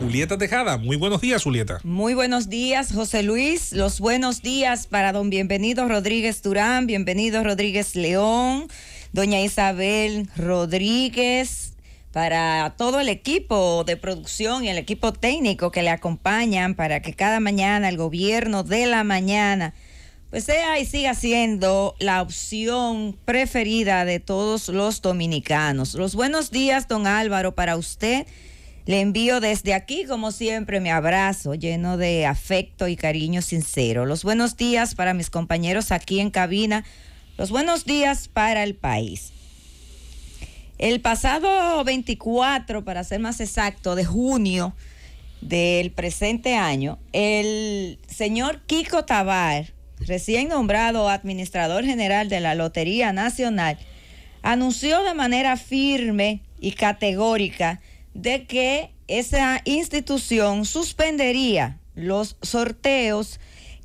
Julieta Tejada. Muy buenos días, Julieta. Muy buenos días, José Luis. Los buenos días para don Bienvenido Rodríguez Durán, bienvenido Rodríguez León, doña Isabel Rodríguez, para todo el equipo de producción y el equipo técnico que le acompañan para que cada mañana el gobierno de la mañana pues sea y siga siendo la opción preferida de todos los dominicanos. Los buenos días, don Álvaro, para usted le envío desde aquí, como siempre, mi abrazo lleno de afecto y cariño sincero. Los buenos días para mis compañeros aquí en cabina. Los buenos días para el país. El pasado 24, para ser más exacto, de junio del presente año, el señor Kiko Tabar, recién nombrado administrador general de la Lotería Nacional, anunció de manera firme y categórica de que esa institución suspendería los sorteos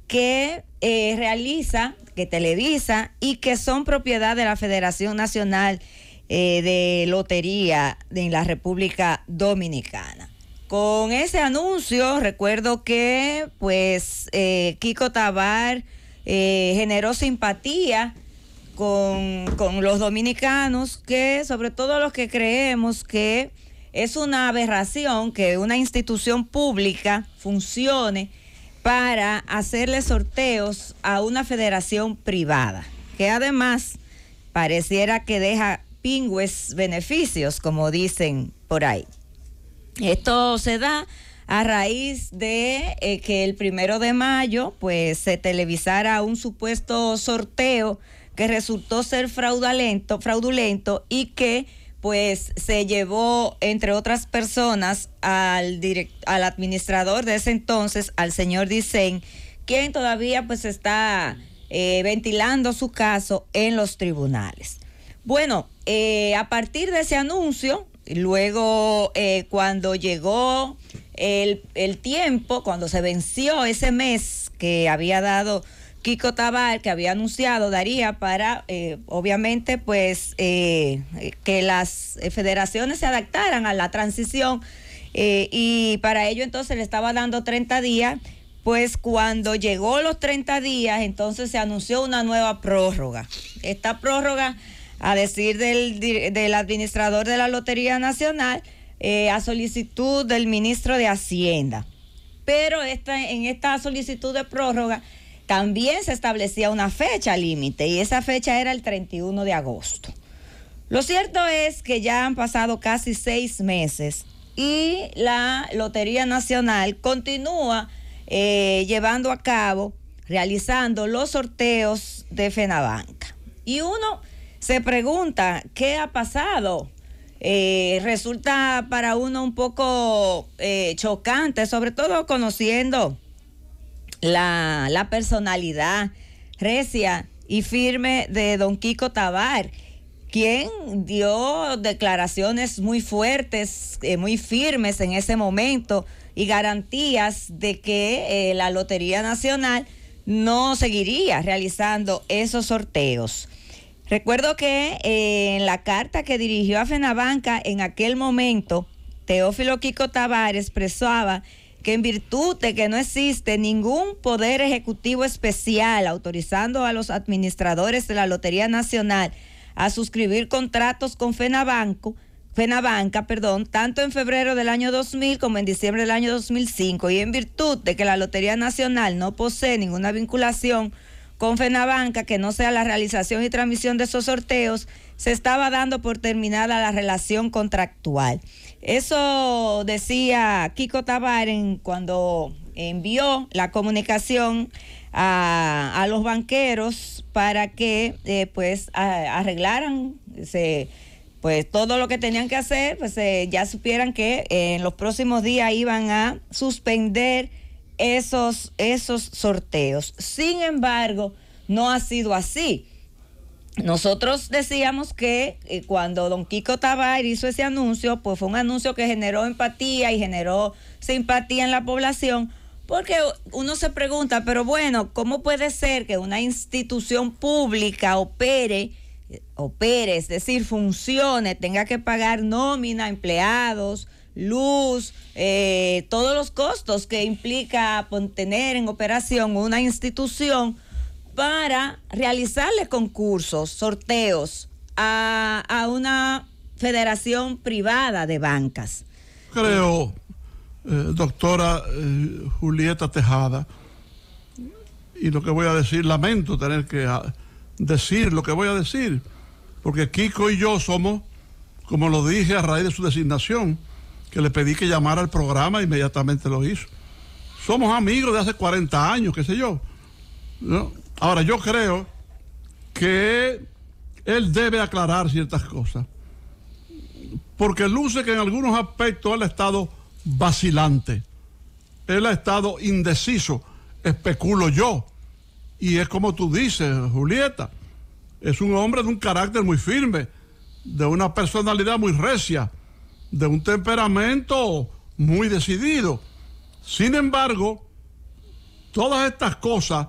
que eh, realiza, que televisa y que son propiedad de la Federación Nacional eh, de Lotería de la República Dominicana. Con ese anuncio, recuerdo que pues eh, Kiko Tabar generó simpatía con, con los dominicanos, que sobre todo los que creemos que es una aberración que una institución pública funcione para hacerle sorteos a una federación privada, que además pareciera que deja pingües beneficios, como dicen por ahí. Esto se da a raíz de eh, que el primero de mayo pues se televisara un supuesto sorteo que resultó ser fraudulento, fraudulento y que pues se llevó, entre otras personas, al, al administrador de ese entonces, al señor Dicen, quien todavía pues está eh, ventilando su caso en los tribunales. Bueno, eh, a partir de ese anuncio, luego eh, cuando llegó el, el tiempo, cuando se venció ese mes que había dado Kiko Tabar, que había anunciado daría para, eh, obviamente, pues eh, que las eh, federaciones se adaptaran a la transición y para ello entonces le estaba dando 30 días, pues cuando llegó los 30 días, entonces se anunció una nueva prórroga. Esta prórroga, a decir del, del administrador de la Lotería Nacional, a solicitud del ministro de Hacienda. Pero esta, en esta solicitud de prórroga, también se establecía una fecha límite y esa fecha era el 31 de agosto. Lo cierto es que ya han pasado casi seis meses y la Lotería Nacional continúa eh, llevando a cabo, realizando los sorteos de Fenabanca. Y uno se pregunta, ¿qué ha pasado? Eh, resulta para uno un poco eh, chocante, sobre todo conociendo la, personalidad recia y firme de don Kiko Tabar, quien dio declaraciones muy fuertes, eh, muy firmes en ese momento y garantías de que eh, la Lotería Nacional no seguiría realizando esos sorteos. Recuerdo que eh, en la carta que dirigió a Fenabanca en aquel momento, Teófilo Kiko Tabar expresaba que en virtud de que no existe ningún poder ejecutivo especial autorizando a los administradores de la Lotería Nacional a suscribir contratos con Fenabanco, Fenabanca, perdón, tanto en febrero del año 2000 como en diciembre del año 2005 y en virtud de que la Lotería Nacional no posee ninguna vinculación con Fenabanca que no sea la realización y transmisión de esos sorteos, se estaba dando por terminada la relación contractual. Eso decía Kiko Tabaren cuando envió la comunicación a, los banqueros para que eh, pues arreglaran pues todo lo que tenían que hacer, pues ya supieran que en los próximos días iban a suspender esos, esos sorteos. Sin embargo, no ha sido así. Nosotros decíamos que eh, cuando Don Kiko Tabar hizo ese anuncio, pues fue un anuncio que generó empatía y generó simpatía en la población, porque uno se pregunta, pero bueno, ¿cómo puede ser que una institución pública opere, eh, opere, es decir, funcione, tenga que pagar nómina, empleados, luz, eh, todos los costos que implica pues, tener en operación una institución? para realizarle concursos, sorteos a, una federación privada de bancas. Creo, eh, doctora eh, Julieta Tejada, y lo que voy a decir, lamento tener que ah, decir lo que voy a decir, porque Kiko y yo somos, como lo dije a raíz de su designación, que le pedí que llamara al programa, inmediatamente lo hizo. Somos amigos de hace 40 años, qué sé yo. Ahora, yo creo que él debe aclarar ciertas cosas, porque luce que en algunos aspectos él ha estado vacilante, él ha estado indeciso, especulo yo, y es como tú dices, Julieta, es un hombre de un carácter muy firme, de una personalidad muy recia, de un temperamento muy decidido. Sin embargo, todas estas cosas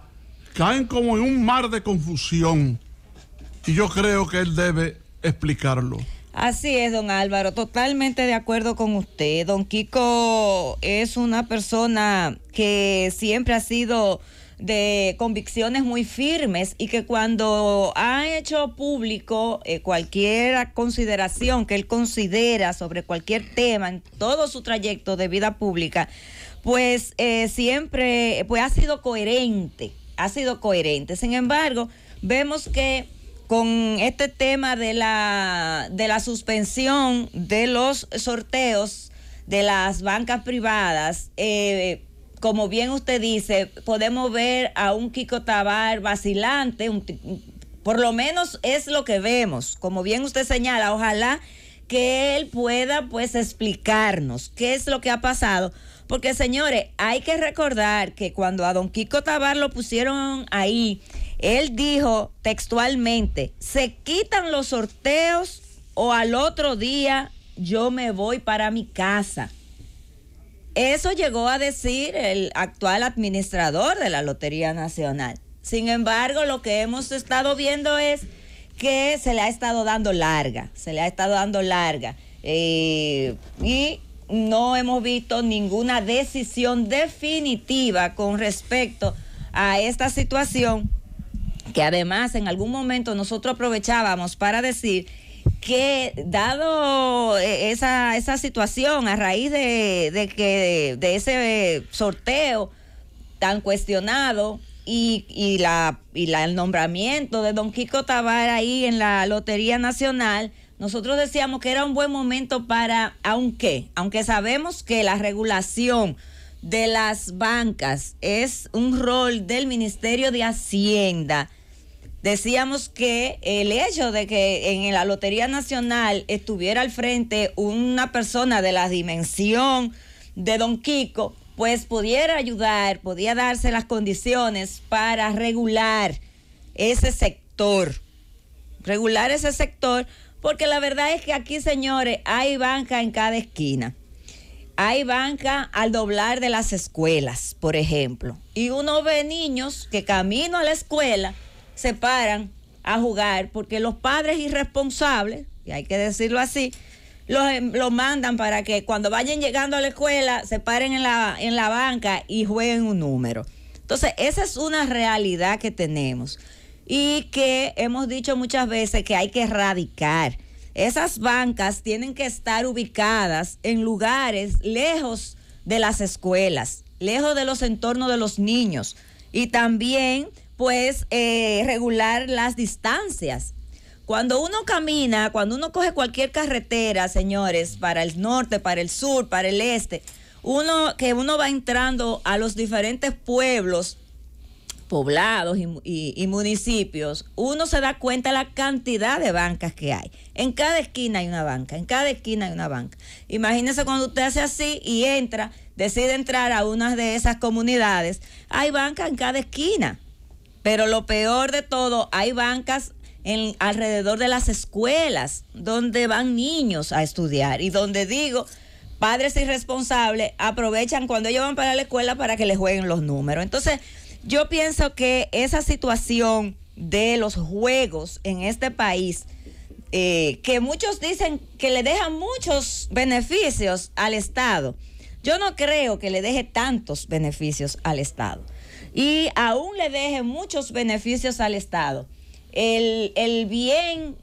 caen como en un mar de confusión. Y yo creo que él debe explicarlo. Así es, don Álvaro, totalmente de acuerdo con usted. Don Kiko es una persona que siempre ha sido de convicciones muy firmes y que cuando ha hecho público eh, cualquier consideración que él considera sobre cualquier tema en todo su trayecto de vida pública, pues eh, siempre pues ha sido coherente ha sido coherente. Sin embargo, vemos que con este tema de la, de la suspensión de los sorteos de las bancas privadas, eh, como bien usted dice, podemos ver a un Kiko Tabar vacilante, por lo menos es lo que vemos, como bien usted señala, ojalá que él pueda pues explicarnos qué es lo que ha pasado, porque señores, hay que recordar que cuando a don Kiko Tabar lo pusieron ahí, él dijo textualmente, se quitan los sorteos o al otro día yo me voy para mi casa. Eso llegó a decir el actual administrador de la Lotería Nacional. Sin embargo, lo que hemos estado viendo es que se le ha estado dando larga, se le ha estado dando larga. Eh, y no hemos visto ninguna decisión definitiva con respecto a esta situación, que además en algún momento nosotros aprovechábamos para decir que dado e, esa, situación a raíz de, que de ese sorteo tan cuestionado y, el nombramiento de don Kiko Tabar ahí en la Lotería Nacional, nosotros decíamos que era un buen momento para, aunque, aunque sabemos que la regulación de las bancas es un rol del Ministerio de Hacienda, decíamos que el hecho de que en la Lotería Nacional estuviera al frente una persona de la dimensión de Don Kiko, pues pudiera ayudar, podía darse las condiciones para regular ese sector regular ese sector, porque la verdad es que aquí, señores, hay banca en cada esquina. Hay banca al doblar de las escuelas, por ejemplo. Y uno ve niños que camino a la escuela se paran a jugar porque los padres irresponsables, y hay que decirlo así, los, em, mandan para que cuando vayan llegando a la escuela se paren en la, en la banca y jueguen un número. Entonces, esa es una realidad que tenemos y que hemos dicho muchas veces que hay que erradicar. Esas bancas tienen que estar ubicadas en lugares lejos de las escuelas, lejos de los entornos de los niños y también pues eh, regular las distancias. Cuando uno camina, cuando uno coge cualquier carretera, señores, para el norte, para el sur, para el este, uno que uno va entrando a los diferentes pueblos poblados y, y, municipios, uno se da cuenta la cantidad de bancas que hay. En cada esquina hay una banca, en cada esquina hay una banca. Imagínese cuando usted hace así y entra, decide entrar a una de esas comunidades, hay bancas en cada esquina. Pero lo peor de todo, hay bancas en, alrededor de las escuelas donde van niños a estudiar y donde digo, padres irresponsables aprovechan cuando ellos van para la escuela para que les jueguen los números. Entonces, yo pienso que esa situación de los juegos en este país, eh, que muchos dicen que le dejan muchos beneficios al Estado, yo no creo que le deje tantos beneficios al Estado. Y aún le deje muchos beneficios al Estado. El, bien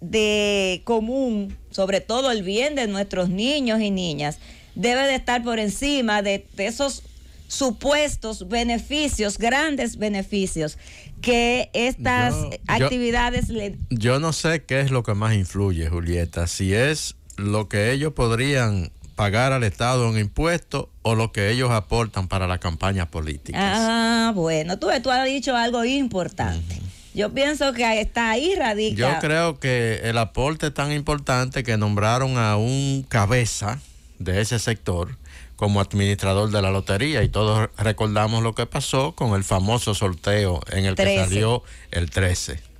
de común, sobre todo el bien de nuestros niños y niñas, debe de estar por encima de esos supuestos beneficios, grandes beneficios que estas actividades le... Yo no sé qué es lo que más influye, Julieta, si es lo que ellos podrían pagar al Estado en impuestos o lo que ellos aportan para la campaña política, Ah, bueno, tú, tú has dicho algo importante. Yo pienso que está ahí radica. Yo creo que el aporte es tan importante que nombraron a un cabeza de ese sector como administrador de la lotería y todos recordamos lo que pasó con el famoso sorteo en el que salió el 13.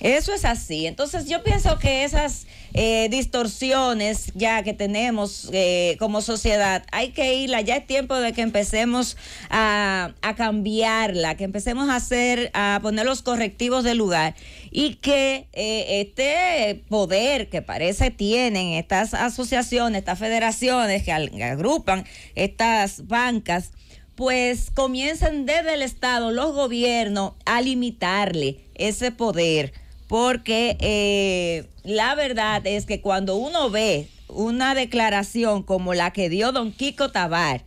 Eso es así. Entonces yo pienso que esas eh, distorsiones ya que tenemos eh, como sociedad, hay que irla. Ya es tiempo de que empecemos a, cambiarla, que empecemos a hacer, a poner los correctivos de lugar y que eh, este poder que parece tienen estas asociaciones, estas federaciones que agrupan estas bancas, pues comiencen desde el Estado, los gobiernos, a limitarle ese poder porque eh, la verdad es que cuando uno ve una declaración como la que dio don Kiko Tabar,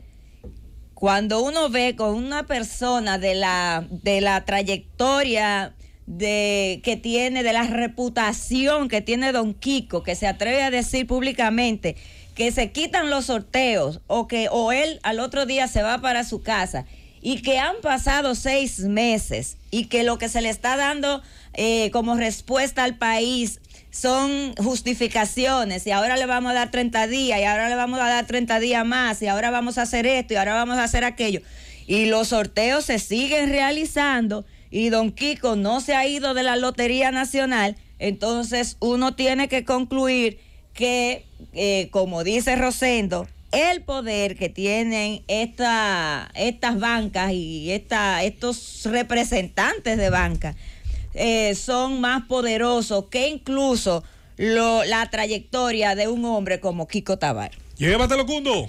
cuando uno ve con una persona de la, de la trayectoria de, que tiene, de la reputación que tiene don Kiko, que se atreve a decir públicamente que se quitan los sorteos o que o él al otro día se va para su casa y que han pasado seis meses y que lo que se le está dando eh, como respuesta al país son justificaciones y ahora le vamos a dar 30 días y ahora le vamos a dar 30 días más y ahora vamos a hacer esto y ahora vamos a hacer aquello. Y los sorteos se siguen realizando y don Kiko no se ha ido de la Lotería Nacional, entonces uno tiene que concluir que, eh, como dice Rosendo, el poder que tienen esta, estas bancas y esta, estos representantes de banca eh, son más poderosos que incluso lo, la trayectoria de un hombre como Kiko Tabar. Llévatelo, Cundo.